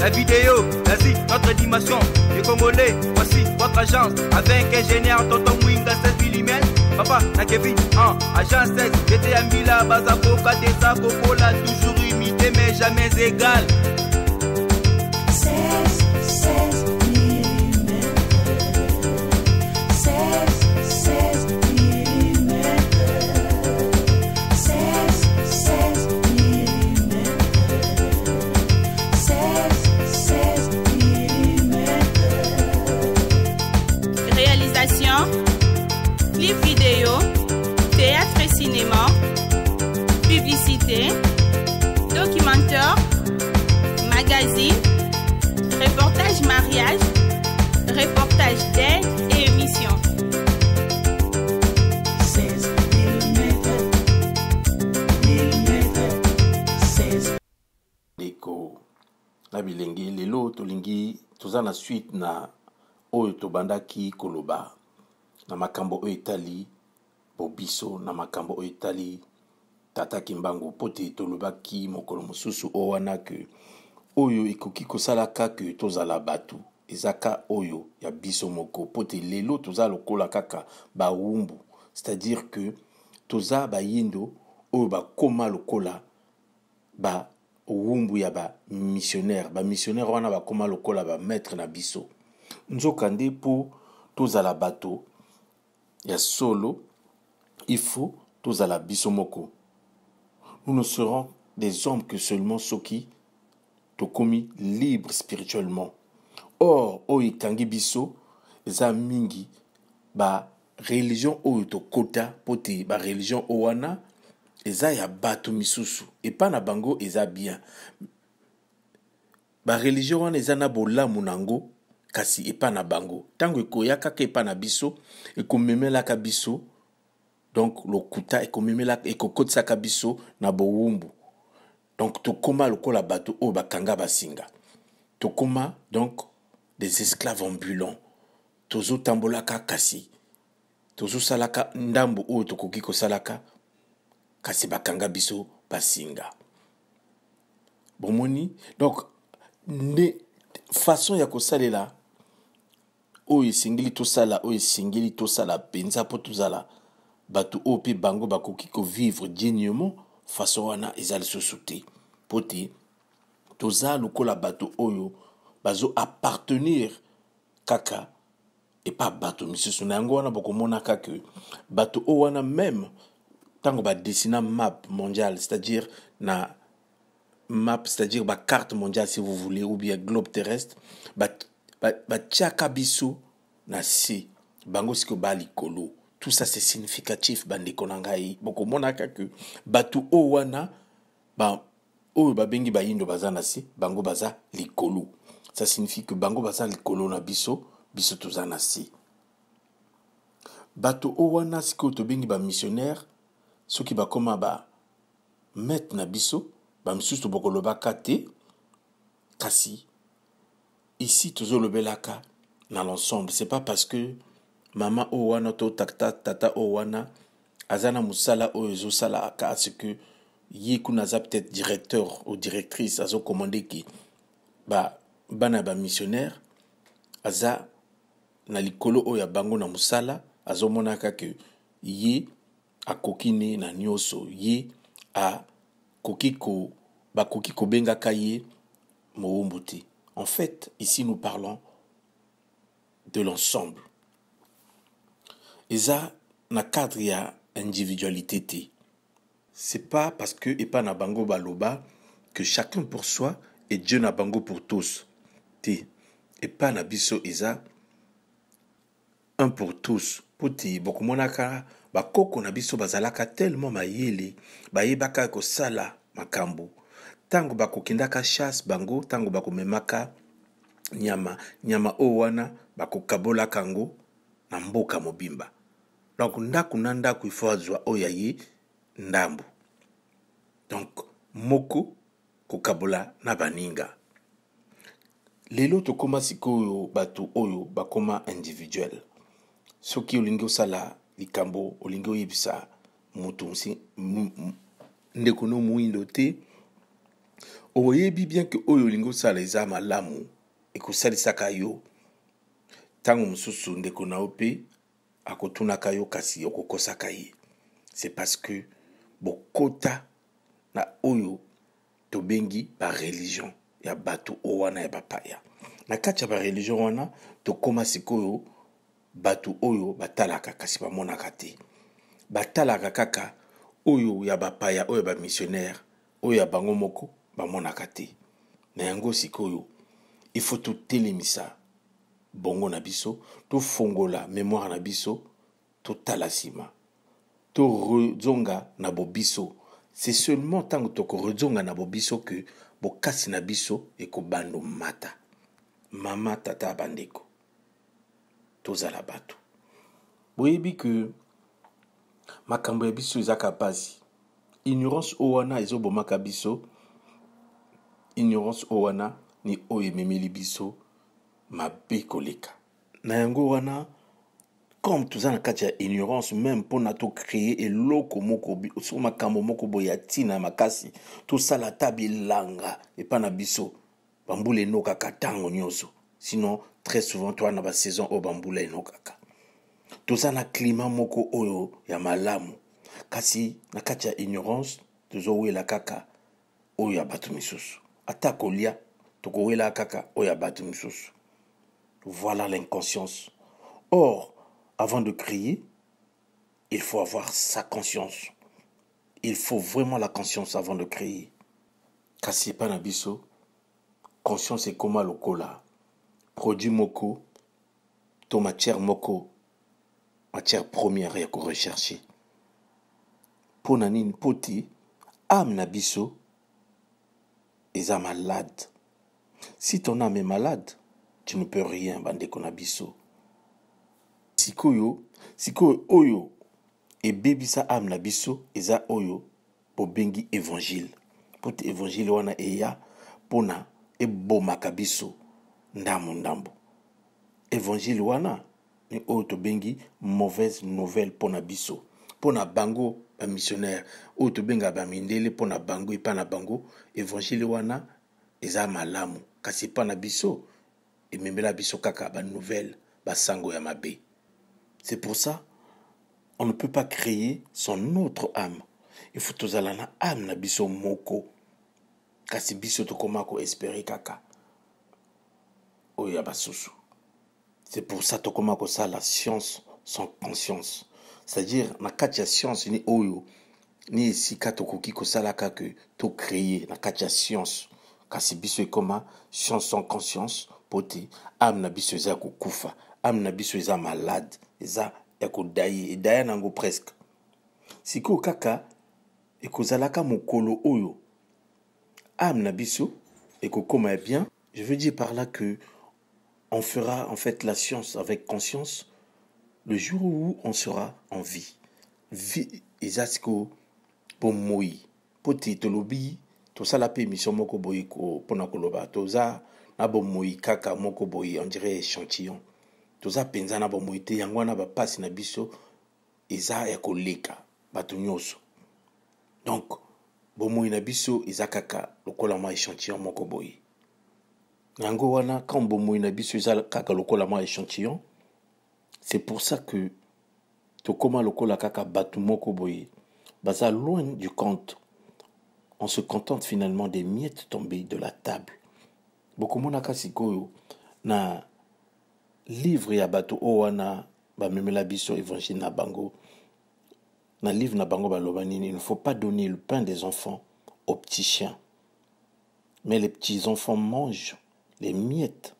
la vidéo, la vie, notre dimension, Les Congolais, voici votre agence. Avec ingénieur Tonton à 16 mm. Papa, la Kevin, en agence 16. J'étais à Mila, sacs Pour la toujours imité mais jamais égal. toza na suite na oyo tobandaki koloba na makambo oyo etali bobiso na makambo oyo etali tata kimbangu mpo te tolobaki mokolo mosusu o wana ke oyo ekoki kosalaka ke tozala bato eza ka oyo ya biso moko mpo te lelo toza lokola kaka bawumbu c'est-à-dire ke toza bayindo oyo bakóma lokola ba wumbu ya ba missionnaire wana bakóma lokola maître na biso nzoka nde mpo tozala bato ya solo il ifo tozala biso moko nous ne serons des hommes que seulement ceux soki tokómi libre spirituellement or oyo ekangi biso eza mingi religion oyo tokota kota te ba religion wana eza ya bato misusu epa na bango eza bien bareligio wana eza na bolamu na yango kasi epa na bango ntango ekoya kaka epa na biso ekomemelaka biso donk lokuta ekomemelaka ekokotisaka biso na bowumbu donk tokóma lokola bato oyo bakanga basinga tokóma donk des esclaves ambulants tozotambolaka kasi tozosalaka ndambo oyo tokoki kosalaka kasi bakanga biso basinga bomoni donc nde façon ya kosalela oyo esengeli tosala oyo esengeli tosala mpenza mpo tozala bato oyo mpe bango bakoki kovivre dignement façon wana eza lisusu te mpo te toza lokola bato oyo bazoappartenir kaka epa bato misusu na yango wana bokomona kaka bato oyo wana meme Tango une map mondiale c'est-à-dire na map c'est-à-dire carte mondiale si vous voulez ou bien globe terrestre ba biso na si, bango tout ça c'est significatif bandeko Boko monaka que ba wana ba, bengi ba baza bango baza likolo ça signifie que bango baza likolo na biso biso toza na se owana oyo wana bengi ba missionnaire, soki bakoma bamaître na biso bamisusu bokolobaka te kasi ici tozolobelaka na l'ensemble c'est pas parce que mama oyo wana to tata, tata oyo wana aza na mosala oyo ezosalaka parce que ye kuna aza peut-être directeur ou directrice azokomandeki ba bana ya bamissionnaire aza na likolo oyo ya bango na mosala azomonaka ke ye akokini na nyoso ye a kokiko bakoki benga ye mowumbu en fait ici nous parlons de l'ensemble eza na cadre ya individualité c'est pas parce que pas na bango baloba que chacun pour soi et dieu na bango pour tous te pas na biso eza un pour tous po te bokomonaka bakoko na biso bazalaka telema mayele bayebaka kosala makambo ntango bakokendaka chasse bango ntango bakomemaka nyama nyama oyo wana bakokabolaka yango na mboka mobimba donc ndako na ndako ifo azwa oyo aye ndambu donc moko kokabola na baninga lelo tokóma sikoyo bato oyo bakóma individuel soki olingi osala likambo olingi oyebisa moto ndeko no moyindo te oyebi bien ke oyo olingi osala eza malamu ekosalisaka yo ntango mosusu ndeko na yo mpe akotunaka yo kasi okokosaka ye c'est parce que bokota na oyo tobengi bareligion ya bato o wana ya bapaya na kati ya bareligion wana tokóma sikoyo bato oyo batalaka kasi bamonaka te batalaka kaka oyo ya bapaya oyo ya bamissionnaire oyo ya bango moko bamonaka te na yango sikoyo ifo totelemisa bongo na biso tofongola memoire na biso totala nsima torezonga na bobiso c'est seulement ntango tokorezonga na bobiso ke bokasi na biso ekobanda mata mama tata ya bandeko tozala bato boyebi ke makambo ya biso eza kapasi ignorance oyo wana ezobomaka biso ignorance oyo wana ni oyo ememeli biso mabe koleka na yango wana comme toza na kati ya ignorance même mpona tocreye eloko moko so makambo moko boye ya ntina ya makasi tosala ata bilanga epai na biso bambula enokaka ntango nyonso sinon très souvent toi, towana basaison oyo oh, bambula enokaka toza na klima moko oyo ya malamu kasi na de ignorance ignorance la kaka oyo ya bato misusu ata kolia la kaka oyo ya bato misusu voilà l'inconscience or avant de crier il faut avoir sa conscience il faut vraiment la conscience avant de crier kasi pas na biso conscience le lokola produit Moko, ton matière Moko, matière première ya korecherche Pona nini mpo poti, âme na biso eza malade si ton âme est malade tu ne peux rien qu'on a biso sikoyo sikoyo oyo ebebisa âme na biso eza oyo bengi évangile Pour évangile wana eya e, e boma biso ndamu ndambo evangile wana ni oyo tobengi mauvaise nouvelle mpona biso na bango bamissionnaire oyo tobengaka bamindele mpo na bango epai na bango evangile wana eza malamu kasi epai na biso ememela biso kaka banouvelle basango ya mabe c'est pour ça on ne peut pas créer son autre âme il faut tozala na âme na biso moko kasi biso tokomako espérer kaka oyo oh, basusu c'est pour ça ça science sans conscience c'est-à-dire na kati science ni oyo oh, ni esika tokoki que tout créer na kati ya science kasi biso comment e science sans conscience poté, am na biso za ya kufa, am na biso za malade eza ya e kodaye edaya na yango presque sikoyo kaka ekozalaka mokolo oyo am na biso ekokóma ya eh bien je veux dire par là que on fera en fait la science avec conscience le jour où on sera en vie. Vi izasko pomoi poti tolobi tosala pe mission moko boyi pona koloba toza na bomoi kaka moko on dirait échantillon toza penza na bomoi te yango wana bapasi na biso eza ya koleka donc bomoi na biso eza kaka lokola mwa échantillon moko boye yango wana quand bomoi na biso eza kaka lokola échantillon c'est pour ça que tokoma lokola kaka bato moko boye baza loin du compte on se contente finalement des miettes tombées de la table bokomonaka sikoyo na livre ya bato oyo wana bamemela biso évangile na bango na livre na bango baloba nini il ne faut pas donner le pain des enfants aux petits chiens mais les petits enfants mangent les miettes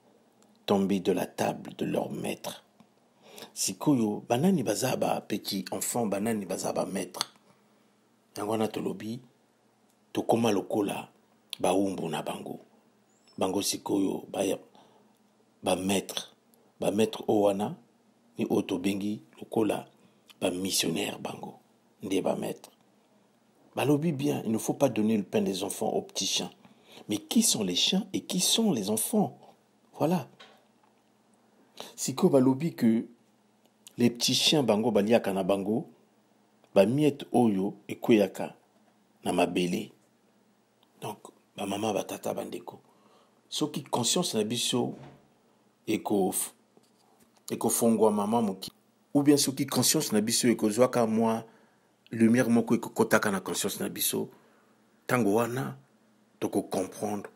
tombées de la table de leur maître. sikoyo banani bazaba, petit enfant banani bazaba, maître. ngwana tolobi tokoma lokola baumbuna na bango bango sikoyo ba maître, ba maître owana, ni oto bengi lokola missionnaire bango nde maître. balobi bien il ne faut pas donner le pain des enfants aux petits chiens mais qui sont les chiens et qui sont les enfants Voilà. Siko balobi que les petits chiens bango baliaka na bango miette oyo ekweyaka na mabele. Donc ba mama ba tata bandeko. Soki conscience na biso eko ekofongwa mama moki ou bien soki conscience na biso ekozwaka moi lumière moko ekokotaka na conscience na biso tangwana. wana tokocomprendre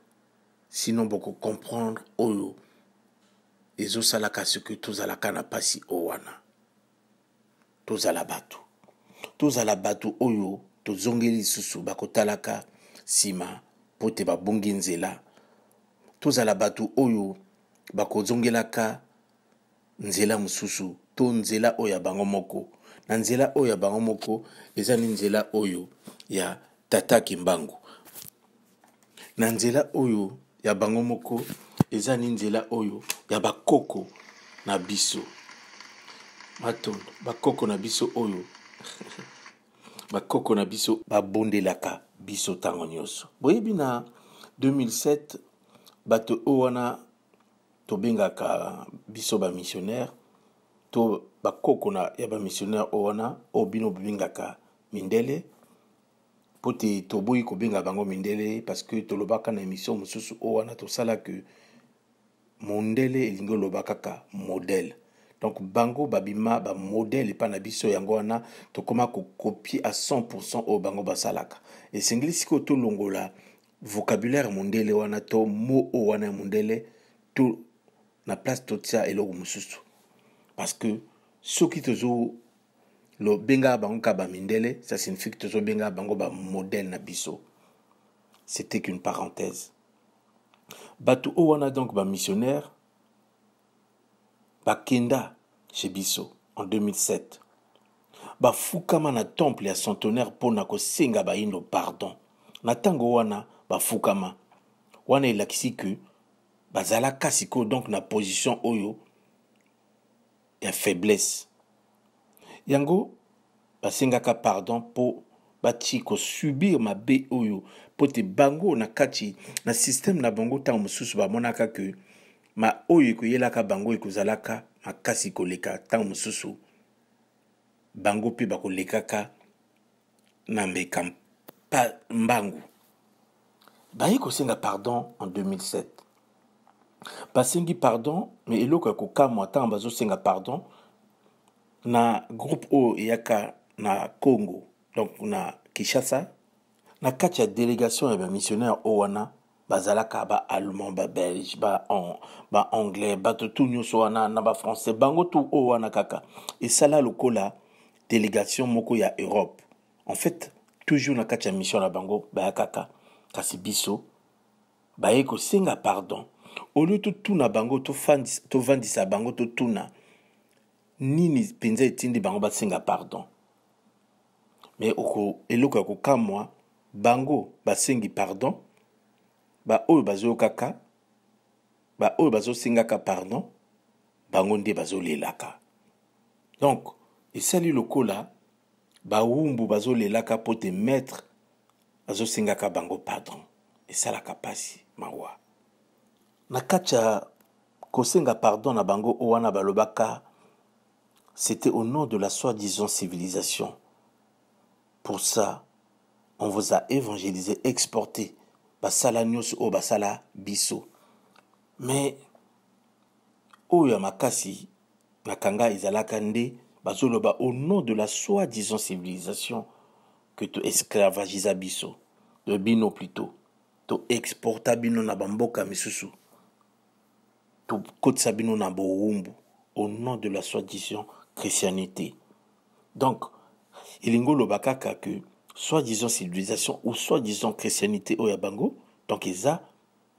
sino bokocomprendre oyo ezosalaka soki tozalaka na mpasi o wana tozala bato tozala bato oyo tozongeli lisusu bakotalaka nsima mpo te babongi nzela tozala bato oyo bakozongelaka nzela mosusu to nzela oyo ya bango moko na nzela oyo ya bango moko eza ni nzela oyo ya tata kimbangu na nzela oyo ya bango moko eza ni nzela oyo ya bakoko na biso matondo bakoko na biso oyo bakoko na biso babondelaka biso ntango nyonso boyebi na 2007 bato oyo wana tobengaka biso bamissionnaire to bakoko na ya bamissionnaire oyo wana oyo bino bobengaka mindele mpo te toboyi kobenga bango mindele parceke tolobaka na émission mosusu oyo wana tosala ke mondele elingi oloba kaka modele donc bango babima bamodele epai na biso yango wana tokóma kokopie a 100 oyo bango basalaka esengeli sikoyo tolongola vocabulaire mondele wana to mo oyo wana ya mondele to na place totia eloko mosusu parce que soki tozo lobengaka bango ba Mindele ça signifie tozobengaka bango modèle na biso c'était qu'une parenthèse bato oyo wana donc bamissionnaire bakenda chez biso en 2007 bafukama na temple ya centenaire mpo na kosenga bayindo pardon na ntango wana bafukama wana elakisi ke bazalaka sikoyo donc na position oyo ya faiblesse yango basengaka pardon mpo bati kosubir mabe oyo mpo te bango na kati na systeme na bango ntango mosusu bamonaka ke ma oyo ekoyelaka bango ekozalaka makasi koleka ntango mosusu bango mpe bakolekaka na mbeka mbangu baye kosenga pardon en 2007 basengi pardon me eloko ya kokamwa ntango bazosenga pardon na groupe oyo eyaka na congo donc na kinshasa na kati ya délégation ya bamissionnaire oyo wana bazalaka baallemand babelge baanglais bato tu nyonso wana na bafrançais bango tu oyo wana kaka esala lokola délégation moko ya europe en fait toujours na kati ya mission na bango baya kaka kasi biso baye kosenga pardon au lieu totuna bango tovandisa bango totuna to nini mpenza etindi bango basenga pardon me eloko ya kokamwa bango basengi pardon baoyo bazoyokaka baoyo bazosengaka pardon bango nde bazolelaka donc esali lokola bawumbu bazolelaka mpo te maître azosengaka bango pardon esalaka mpasi mawa na kati ya kosenga pardon na bango o wana balobaka C'était au nom de la soi-disant civilisation. Pour ça, on vous a évangélisé, exporté. Basala o basala biso. Mais, oyo makasi, nakanga izalakande, bazoloba au nom de la soi-disant civilisation que tu esclavagiza biso. De bino plutôt. Tu exporta bino na bamboka misusu. Tu kotisa bino na boumbu. Au nom de la soi-disant christianité donc ilingolo oloba kaka que soi-disant civilisation ou soi-disant christianité Oya bango donc eza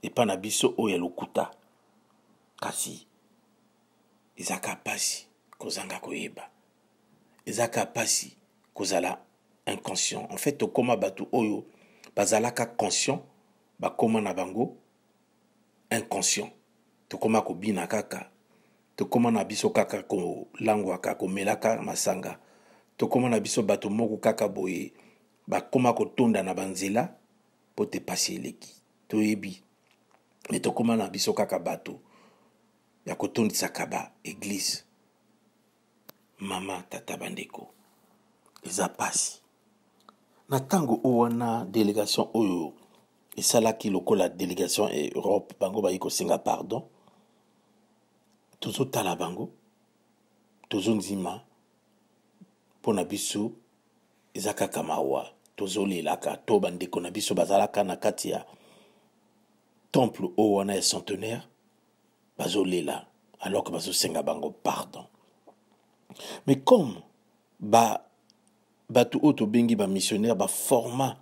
epai na biso lokuta kasi eza ka pasi kozanga koyeba eza ka pasi kozala inconscient en fait koma batu oyo ka conscient bakoma na bango inconscient ko ko kaka tokóma na biso kaka kolangwaka komelaka masanga tokóma na biso bato moko kaka boye bakóma kotonda na banzela mpo te pasi eleki toyebi me tokóma na biso kaka bato ya kotondisaka ba eglize mama tata bandeko eza pasi na ntango oyo wana délégation oyo esalaki lokola délégation europe bango bayi kosenga pardon tozotala bango tozondima mpo na biso eza kaka mawa tozolelaka to bandeko na biso bazalaka na kati ya temple oyo wana ya centenaire bazolela alors que bazosenga bango pardon mais comme ba bato oyo tobengi bamissionnaire baforma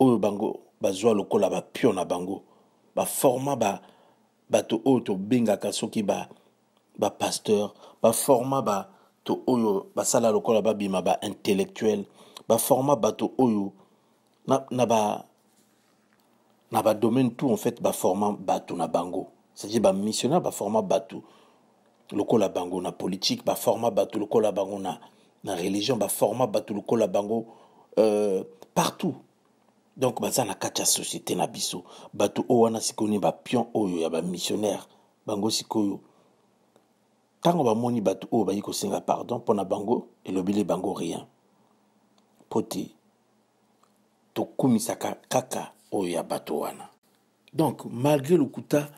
oyo bango bazwa lokola bapio na bango baforma ba, bato oyo tobengaka soki ba, ba pasteur ba forma ba to oyo basala lokola babima ba intellectuel ba baforma to oyo na, na ba na ba domaine tout en fait ba ba to na bango c'est-à-dire ba ba missionnaire ba baforma bato lokola bango na politique ba baforma bato lokola bango na, na religion ba baforma bato lokola bango euh, partout donc baza na kati société na biso bato oyo wana sikoyo ni bapion oyo ya missionnaire bango sikoyo Tango moni bato oyo bayi kosenga pardon ponabango bango elobeli bango rien to te tokumisaka kaka oyo oh, ya bato wana donc malgré lokuta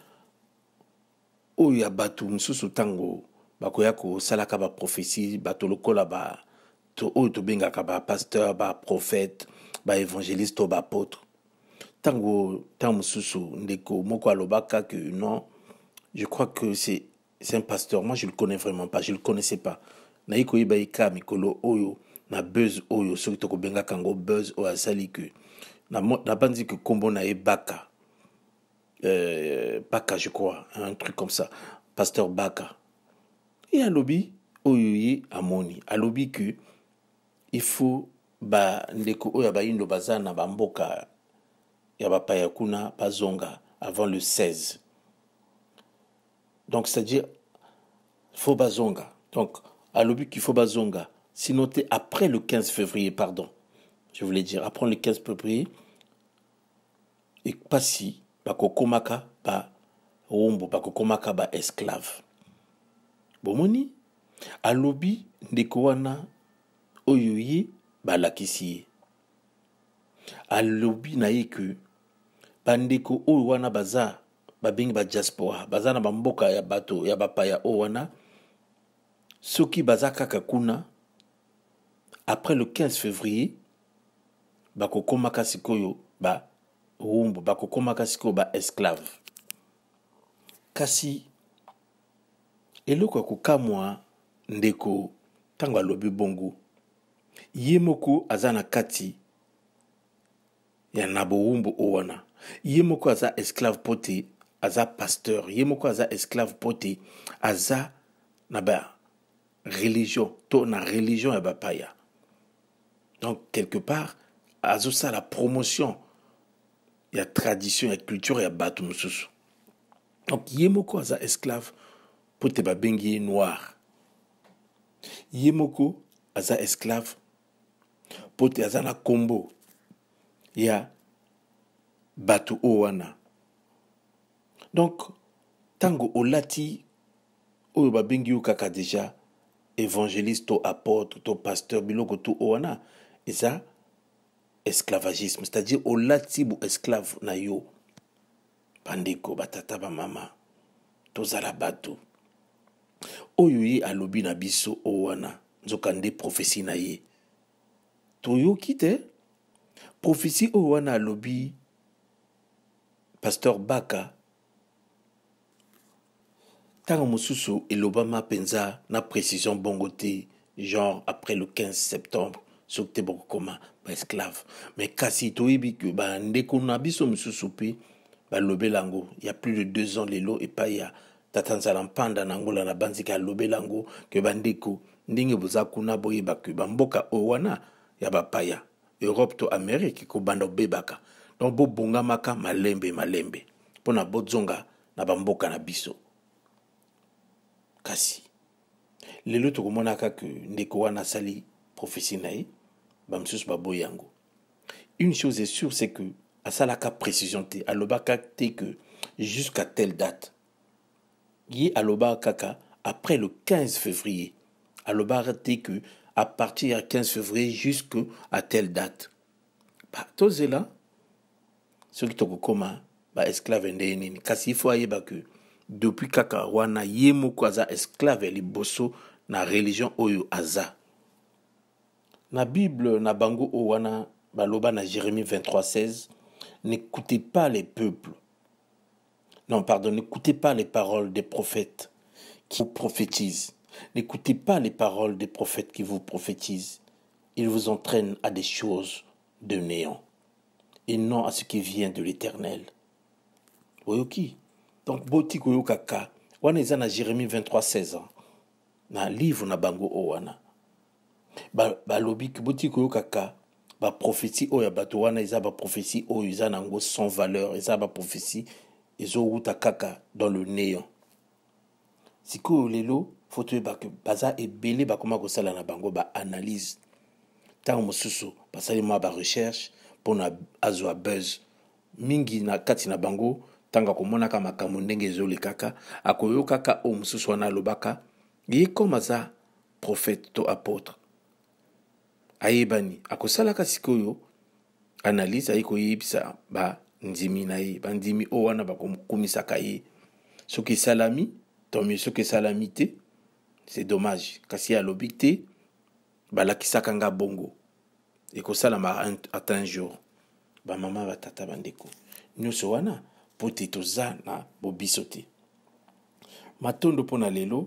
oyo oh, ya bato mosusu ntango bakoya kosalaka baprofesi bato lokola ba to oyo oh, tobengaka bapasteur baprofete évangéliste to Tango ntango ntango mosusu ndeko moko alobaka ke non je crois que c'est c'est un pasteur. Moi, je le connais vraiment pas. Je le connaissais pas. Naiko Mikolo Oyo, na buzz Oyo, kango buzz Oyo a saliku Na, na dit que euh, Baka, je crois. Hein, un truc comme ça. Pasteur Baka. Et à amoni. À que, il faut, ba, ndeko Oyo na bamboka, ya avant le seize donc, c'est-à-dire Fobazonga. Donc, à qui Fobazonga, c'est noté après le 15 février, pardon. Je voulais dire, après le 15 février, et pas si, pas kokomaka, pas Ombo pas kokomaka, pas esclave. Bomoni, Alobi, Ndekoana, Oyoye, balakisi alobi na ye bandeko oyo baza babengi badiaspora baza na bamboka ya bato ya bapaya oyo wana soki baza kaka kuna après le 15 février bakokomaka sikoyo barumbu bakokomaka sikoyo baesclave kasi eloko ya kokamwa ndeko ntango alobi bongo ye moko aza na kati ya na bowumbu oyo wana ye moko aza esclave mpo te aza pasteur ye aza esclave pote, aza na religion, to na religion ya bapaya donc quelque part la promotion ya tradition ya culture ya bato mosusu donc ye aza esclave mpo te babengi noir ye aza esclave pote, te aza na combo. ya bato oyo donc ntango olati oyo babengi yo kaka deja évangéliste to apôtre to pasteur biloko tu oyo wana eza esclavagisme c'est-à-dire olati boesclave na yo bandeko batata bamama tozala bato oyo ye alobi na biso oyo wana nzokande profesi na ye toyoki te profesi oyo wana alobi pasteur baka ntango mosusu elobama mpenza na précision bongo te genre après le 15 septembre soki te bokokoma baesclave me kasi toyebi ke bandeko na biso mosusu mpe balobela yango ya plus de deux ans lelo epai ya tata nzala mpanda na ngola na banzika alobela yango ke bandeko ndenge boza kuna boyeba ke bamboka oyo wana ya bapaya europe to amerike kobanda obebaka don bobongamaka malembe malembe mpo na bozonga na bamboka na biso kasi lelo tokomona monaka ndeko wana asali profesi na ye bamosusu baboyi yango une chose est sûre c'est que asalaka précision te alobaka te que jusqu'à telle date ye alobaka kaka après le 15 février alobaka te que à partir ya 15 février jusqu'à telle date bah, tozela soki tokokoma baesclave nde ye nini kasi ifo ayeba que depuis kaka wana ye moko aza esclave na religion oyo aza na bible na bango baloba na jérémie 23:16 n'écoutez pas les peuples non pardon n'écoutez pas les paroles des prophètes qui vous prophétisent n'écoutez pas les paroles des prophètes qui vous prophétisent ils vous entraînent à des choses de néant et non à ce qui vient de l'éternel oyoki donc boutique oyoka wana eza na jérémie 23 16 na livre na bango oyo wana balobiki ba botika oyoka ka baprofesi oyo ya bato wana eza baprofesi oyo eza na yango sans valeur eza baprofesi ezowuta kaka dans le néant sikoyo lelo fo toyeba ke baza ebele bakoma kosala na bango baanalyse ntango mosusu basali mwa barecherche mpona azwa buzz mingi na kati na bango ntango akomonaka makambo ndenge ezolekaka akoyokaka oyo mosusu wana alobaka ye koma aza profete to apôtre ayebani akosalaka sikoyo analyse aye koyebisa bandimi na ye bandimi oyo wana bakokumisaka ye soki esalami tomie soki esalami te c'est dommage kasi ye alobi te balakisaka nga bongo ekosalama ata un jour bamama batata bandeko nyonso wana mpo te toza na bobiso te matondo mpo na lelo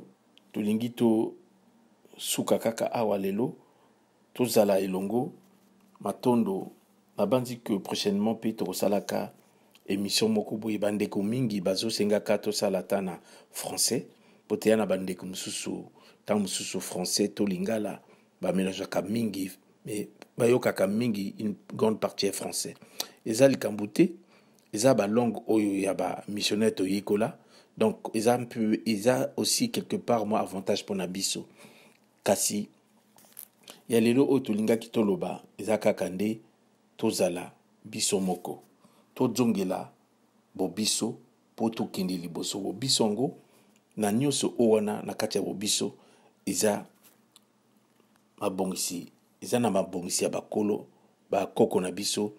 tolingi tosuka kaka awa lelo tozala elongo matondo nabandi ke prochainement mpe tokosalaka émission moko boye bandeko mingi bazosengaka tosala ta na français mpo teya na bandeko mosusu ntango mosusu français to lingala bamélangeaka mingi me bayokaka mingi une grande partie ya français eza likambo te eza balonge oyo ya bamissionnaire toyekola donc eza mpe eza aussi quelque part mwa avantage mpona biso kasi ya lelo oyo tolingaki toloba eza kaka nde tozala biso moko tozongela bobiso mpo tokende liboso bobiso yango na nyonso oyo wana na kati ya bobiso eza mabongisi eza na mabongisi ya bakolo bakoko na biso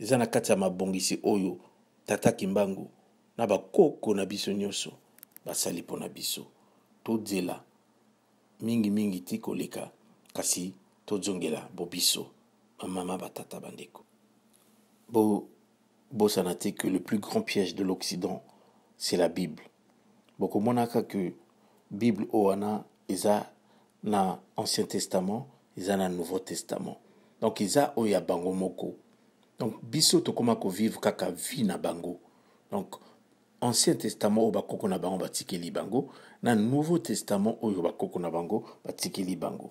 eza na kati ya mabongisi oyo tata kimbangu na bakoko na biso basali mpo na biso Mingi mingimingi ti koleka kasi tozongela bobiso bamama batata bandeko Bo te que le plus grand piège de l'occident c'est la bible bokomonaka ke bible oyo eza na ancien testament eza na nouveau testament donc eza oyo ya bango moko donc biso to kovivre kaka vie na bango donc ancien testament oyo bakoko na bango batikeli bango na nouveau testament oyo bakoko na bango batikeli bango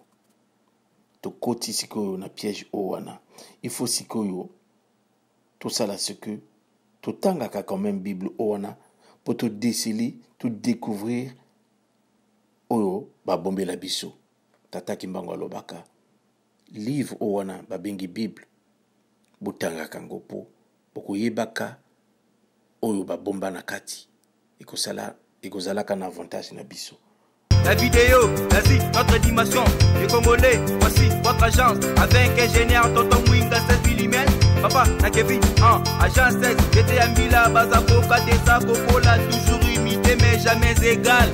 tokoti sikoyo na piège oyo wana il faut sikoyo tosala seke totangaka quand même bible oyo wana mpo découvrir todécouvrir oyo la biso tata kimbango alobaka livre oyo wana babengi bible botangaka yango mpo bokoyebaka oyo babomba na kati ekosala ekozalaka na avantage na biso La vidéo, vas-y, notre dimension. Les Congolais, voici votre agence. Avec ingénieur Tonton Winga 16 mm. Papa, na Kevin, en agence 16. J'étais à Mila, Bazakoka, Desa, Kokola, toujours imité, mais jamais égal.